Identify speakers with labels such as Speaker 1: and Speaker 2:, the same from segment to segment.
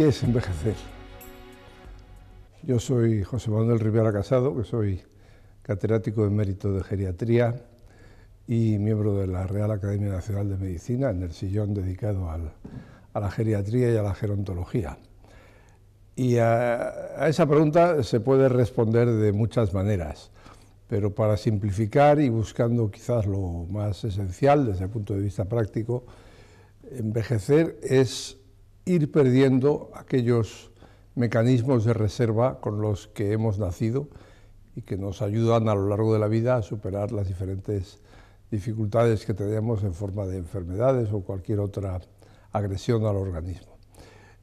Speaker 1: ¿Qué es envejecer? Yo soy José Manuel Rivera Casado, que soy catedrático de mérito de geriatría y miembro de la Real Academia Nacional de Medicina, en el sillón dedicado a la geriatría y a la gerontología. Y a, a esa pregunta se puede responder de muchas maneras, pero para simplificar y buscando quizás lo más esencial desde el punto de vista práctico, envejecer es ir perdiendo aquellos mecanismos de reserva con los que hemos nacido y que nos ayudan a lo largo de la vida a superar las diferentes dificultades que tenemos en forma de enfermedades o cualquier otra agresión al organismo.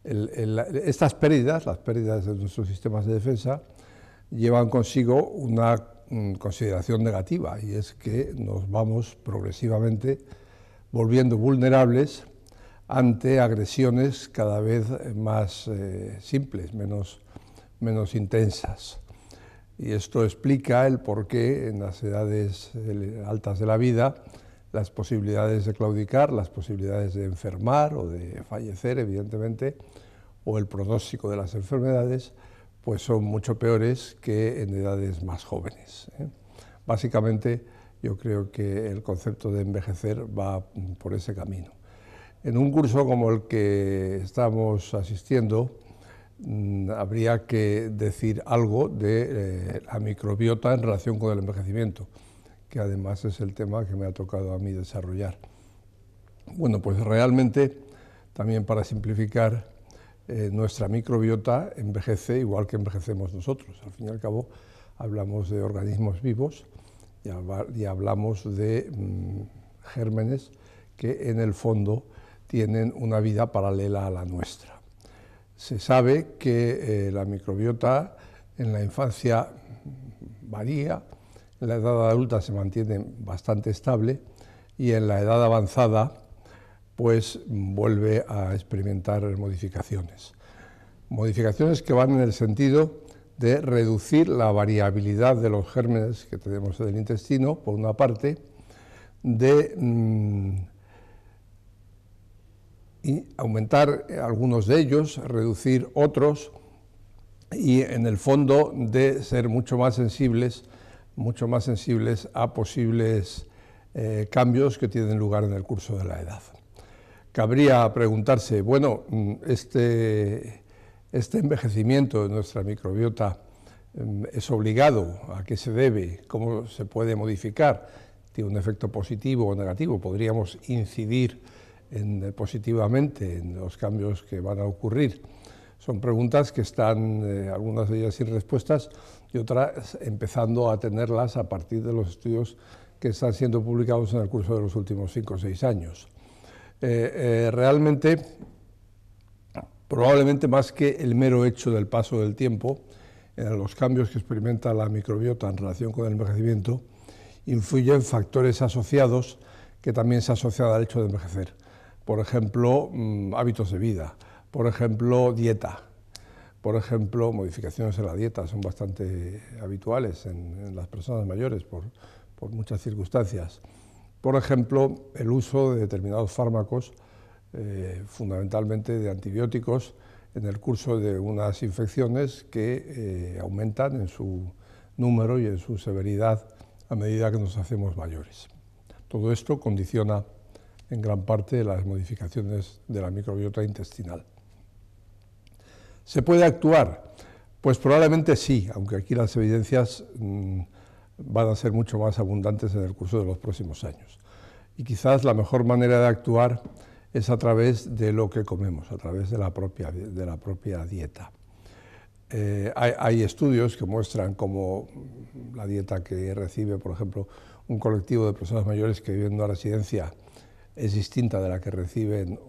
Speaker 1: estas pérdidas, las pérdidas de nuestros sistemas de defensa, llevan consigo una mm, consideración negativa y es que nos vamos progresivamente volviendo vulnerables ante agresiones cada vez eh, más eh, simples, menos, menos intensas. Y esto explica el por qué en las edades altas de la vida las posibilidades de claudicar, las posibilidades de enfermar o de fallecer, evidentemente, o el pronóstico de las enfermedades, pues son mucho peores que en edades más jóvenes. ¿eh? Básicamente, yo creo que el concepto de envejecer va por ese camino. En un curso como el que estamos asistiendo, mm, habría que decir algo de eh, la microbiota en relación con el envejecimiento, que además es el tema que me ha tocado a mí desarrollar. Bueno, pues realmente, también para simplificar, eh, nuestra microbiota envejece igual que envejecemos nosotros. Al fin y al cabo, hablamos de organismos vivos y, hablamos de mm, gérmenes que en el fondo tienen una vida paralela a la nuestra. Se sabe que eh, la microbiota en la infancia varía, en la edad adulta se mantiene bastante estable y en la edad avanzada pues vuelve a experimentar modificaciones. Modificaciones que van en el sentido de reducir la variabilidad de los gérmenes que tenemos en el intestino, por una parte, de mm, y aumentar algunos de ellos, reducir otros y en el fondo de ser mucho más sensibles, mucho más sensibles a posibles eh, cambios que tienen lugar en el curso de la edad. Cabría preguntarse, bueno, mm, este, este envejecimiento de nuestra microbiota mm, es obligado, a qué se debe, cómo se puede modificar, tiene un efecto positivo o negativo, podríamos incidir eh, positivamente en los cambios que van a ocurrir. Son preguntas que están, eh, algunas de ellas sin respuestas y otras empezando a tenerlas a partir de los estudios que están siendo publicados en el curso de los últimos cinco o seis años. Eh, realmente, probablemente más que el mero hecho del paso del tiempo, en los cambios que experimenta la microbiota en relación con el envejecimiento, influyen factores asociados que también se asocian al hecho de envejecer por ejemplo, mm, hábitos de vida, por ejemplo, dieta, por ejemplo, modificaciones en la dieta, son bastante habituales en, las personas mayores por, muchas circunstancias. Por ejemplo, el uso de determinados fármacos, eh, fundamentalmente de antibióticos, en el curso de unas infecciones que eh, aumentan en su número y en su severidad a medida que nos hacemos mayores. Todo esto condiciona en gran parte de las modificaciones de la microbiota intestinal. ¿Se puede actuar? Pues probablemente sí, aunque aquí las evidencias mm, van a ser mucho más abundantes en el curso de los próximos años. Y quizás la mejor manera de actuar es a través de lo que comemos, a través de la propia, de la propia dieta. Eh, hay, hay, estudios que muestran cómo la dieta que recibe, por ejemplo, un colectivo de personas mayores que viven en una residencia es distinta de la que reciben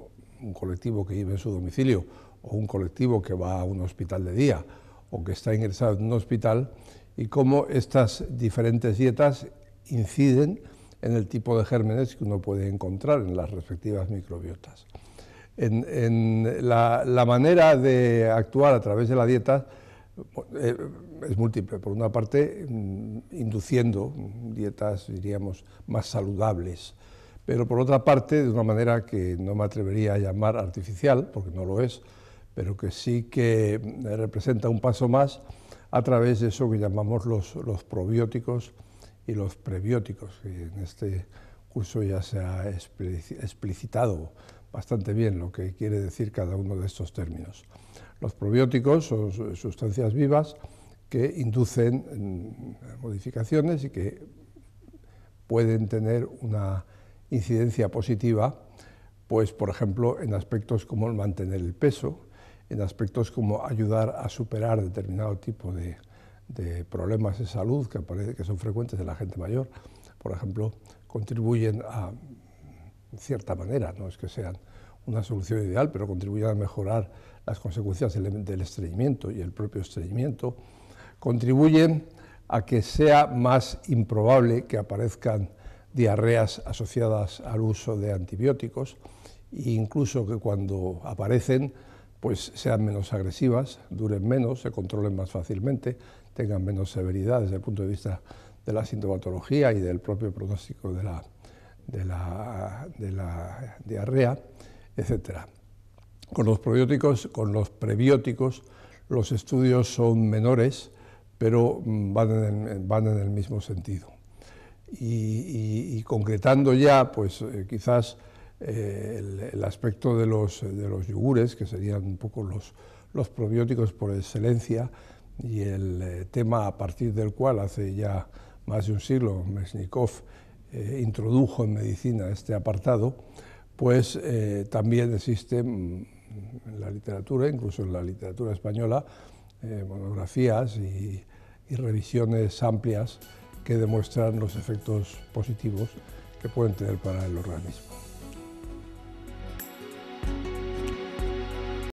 Speaker 1: un colectivo que vive en su domicilio o un colectivo que va a un hospital de día o que está ingresado en un hospital y cómo estas diferentes dietas inciden en el tipo de gérmenes que uno puede encontrar en las respectivas microbiotas. En, la, la, manera de actuar a través de la dieta eh, es múltiple. Por una parte, mm, induciendo dietas, diríamos, más saludables, pero por otra parte de una manera que no me atrevería a llamar artificial, porque no lo es, pero que sí que eh, representa un paso más a través de eso que llamamos los, los probióticos y los prebióticos, que en este curso ya se ha explicitado bastante bien lo que quiere decir cada uno de estos términos. Los probióticos son sustancias vivas que inducen mm, modificaciones y que pueden tener una incidencia positiva, pues por ejemplo en aspectos como el mantener el peso, en aspectos como ayudar a superar determinado tipo de, problemas de salud que, parece que son frecuentes en la gente mayor, por ejemplo, contribuyen a, en cierta manera, no es que sean una solución ideal, pero contribuyen a mejorar las consecuencias del, del estreñimiento y el propio estreñimiento, contribuyen a que sea más improbable que aparezcan diarreas asociadas al uso de antibióticos e incluso que cuando aparecen pues sean menos agresivas, duren menos, se controlen más fácilmente, tengan menos severidad desde el punto de vista de la sintomatología y del propio pronóstico de la, la, diarrea, etc. Con los probióticos, con los prebióticos, los estudios son menores, pero mm, van van en el mismo sentido y, concretando ya, pues eh, quizás eh, el, aspecto de los, de los yogures, que serían un poco los, probióticos por excelencia, y el eh, tema a partir del cual hace ya más de un siglo Mesnikov introdujo en medicina este apartado, pues también existe mm, en la literatura, incluso en la literatura española, monografías y revisiones amplias que demuestran los efectos positivos que pueden tener para el organismo.